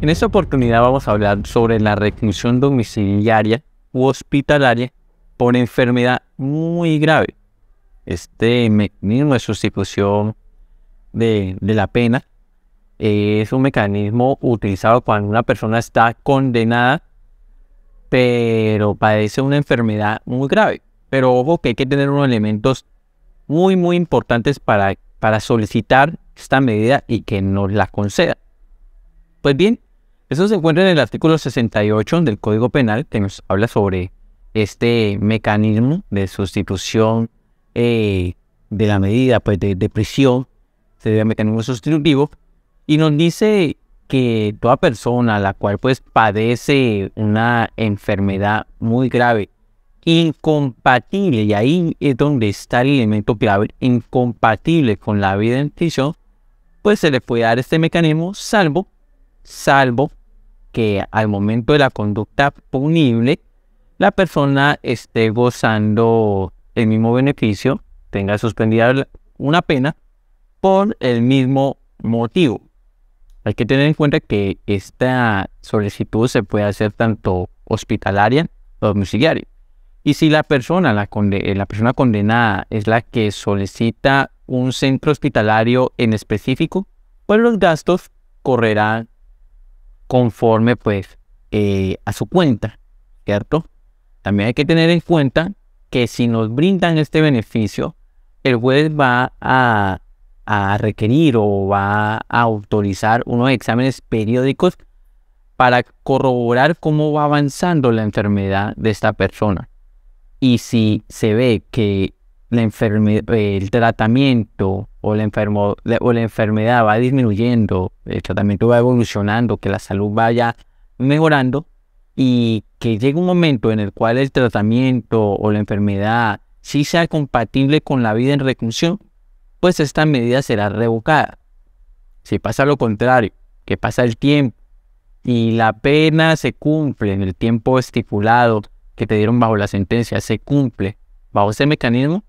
En esta oportunidad vamos a hablar sobre la reclusión domiciliaria u hospitalaria por enfermedad muy grave. Este mecanismo de sustitución de, la pena eh, es un mecanismo utilizado cuando una persona está condenada pero padece una enfermedad muy grave. Pero ojo que hay que tener unos elementos muy, muy importantes para, para solicitar esta medida y que nos la conceda. Pues bien, eso se encuentra en el artículo 68 del Código Penal, que nos habla sobre este mecanismo de sustitución eh, de la medida pues, de, prisión, sería mecanismo sustitutivo, y nos dice que toda persona la cual pues padece una enfermedad muy grave, incompatible, y ahí es donde está el elemento clave, incompatible con la vida en prisión, pues se le puede dar este mecanismo, salvo, salvo que al momento de la conducta punible, la persona esté gozando el mismo beneficio, tenga suspendida una pena por el mismo motivo. Hay que tener en cuenta que esta solicitud se puede hacer tanto hospitalaria o domiciliaria. Y si la persona, la, eh, la persona condenada es la que solicita un centro hospitalario en específico, pues los gastos correrán conforme pues eh, a su cuenta, ¿cierto? También hay que tener en cuenta que si nos brindan este beneficio, el juez va a, requerir o va a autorizar unos exámenes periódicos para corroborar cómo va avanzando la enfermedad de esta persona. Y si se ve que el tratamiento o la, enfermedad va disminuyendo, el tratamiento va evolucionando, que la salud vaya mejorando y que llegue un momento en el cual el tratamiento o la enfermedad sí sea compatible con la vida en reclusión, pues esta medida será revocada. Si pasa lo contrario, que pasa el tiempo y la pena se cumple en el tiempo estipulado que te dieron bajo la sentencia, se cumple bajo ese mecanismo,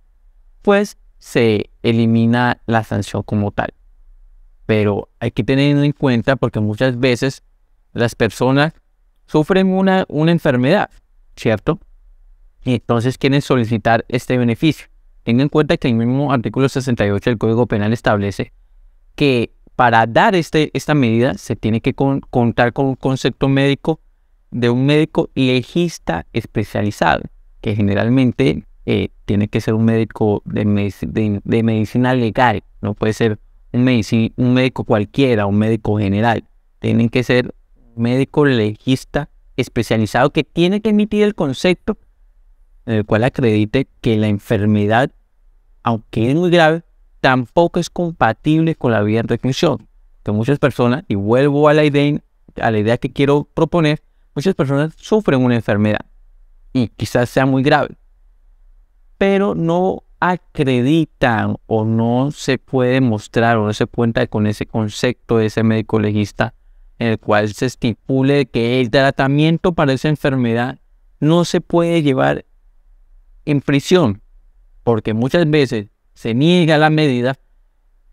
pues se elimina la sanción como tal. Pero hay que tener en cuenta porque muchas veces las personas sufren una, una enfermedad, ¿cierto? Y entonces quieren solicitar este beneficio. Tengan en cuenta que el mismo artículo 68 del Código Penal establece que para dar este, esta medida se tiene que contar con un concepto médico de un médico legista especializado, que generalmente eh, tiene que ser un médico de, medicina legal, no puede ser un, médico cualquiera, un médico general. Tiene que ser médico legista especializado que tiene que emitir el concepto en el cual acredite que la enfermedad, aunque es muy grave, tampoco es compatible con la vida en reclusión. Que muchas personas, y vuelvo a la idea, a la idea que quiero proponer, muchas personas sufren una enfermedad y quizás sea muy grave, pero no acreditan o no se puede mostrar o no se cuenta con ese concepto de ese médico legista en el cual se estipule que el tratamiento para esa enfermedad no se puede llevar en prisión, porque muchas veces se niega la medida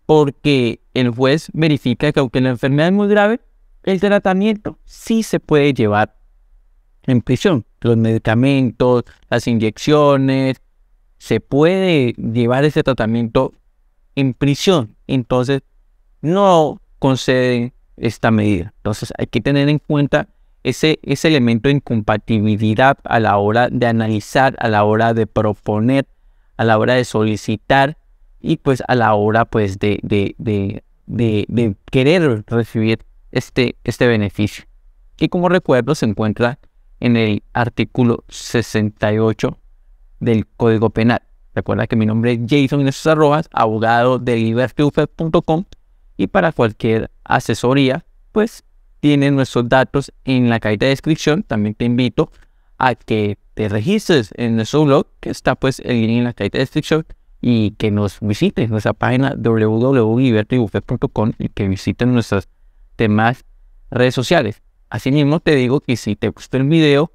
porque el juez verifica que aunque la enfermedad es muy grave, el tratamiento sí se puede llevar en prisión. Los medicamentos, las inyecciones, se puede llevar ese tratamiento en prisión. Entonces, no conceden esta medida. Entonces, hay que tener en cuenta ese, ese elemento de incompatibilidad a la hora de analizar, a la hora de proponer, a la hora de solicitar y pues a la hora pues de, de, querer recibir este, este beneficio. Que como recuerdo se encuentra en el artículo 68 del Código Penal. Recuerda que mi nombre es Jason Inés Arrobas, abogado de libertyufe.com y para cualquier asesoría, pues tienen nuestros datos en la cajita de descripción. También te invito a que te registres en nuestro blog, que está pues en la cajita de descripción, y que nos visites nuestra página www.libertybuffet.com y que visiten nuestras demás redes sociales. Asimismo, te digo que si te gustó el video,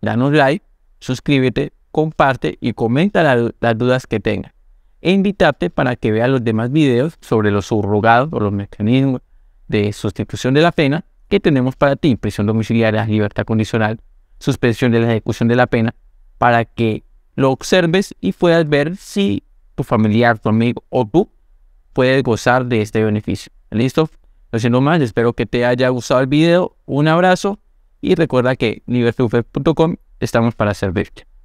danos like, suscríbete, comparte y comenta las dudas que tengas. E invitarte para que veas los demás videos sobre los subrogados o los mecanismos de sustitución de la pena que tenemos para ti, prisión domiciliaria, libertad condicional, suspensión de la ejecución de la pena, para que lo observes y puedas ver si tu familiar, tu amigo o tú puedes gozar de este beneficio. ¿Listo? No siendo más, espero que te haya gustado el video. Un abrazo y recuerda que nivelsufer.com estamos para servirte.